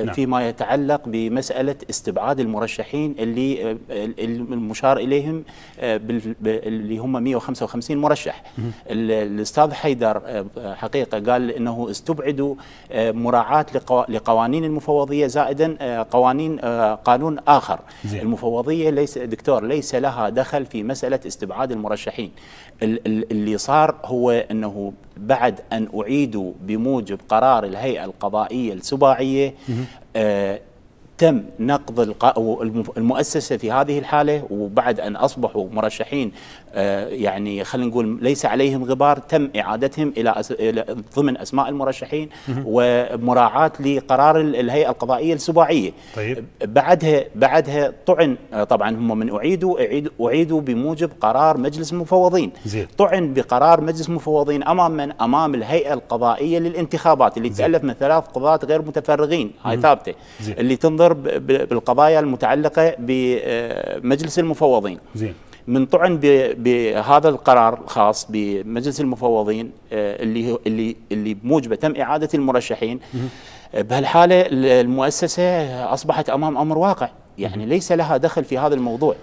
نعم. فيما يتعلق بمسألة استبعاد المرشحين اللي المشار إليهم آه، اللي هم 155 مرشح الأستاذ حيدر آه، حقيقة قال أنه استبعدوا آه، مراعاة لقوانين المفوضية زائدا قوانين قانون آخر زي. المفوضية ليس دكتور ليس لها دخل في مسألة استبعاد المرشحين اللي صار هو أنه بعد أن أعيدوا بموجب قرار الهيئة القضائية السباعية تم نقض المؤسسة في هذه الحالة وبعد أن أصبحوا مرشحين آه، يعني خلينا نقول ليس عليهم غبار تم إعادتهم إلى ضمن أسماء المرشحين ومراعاة لقرار الهيئة القضائية السباعية طيب. بعدها بعدها طعن آه، طبعا هم من أعيدوا أعيدوا بموجب قرار مجلس المفوضين زي. طعن بقرار مجلس المفوضين أمام من أمام الهيئة القضائية للانتخابات اللي تألف من ثلاث قضاة غير متفرغين هاي ثابتة اللي تنظر تنظر بالقضايا المتعلقه بمجلس المفوضين زين من طعن بهذا القرار الخاص بمجلس المفوضين آه، اللي اللي اللي بموجبه تم اعاده المرشحين آه، بهالحاله المؤسسه اصبحت امام امر واقع يعني ليس لها دخل في هذا الموضوع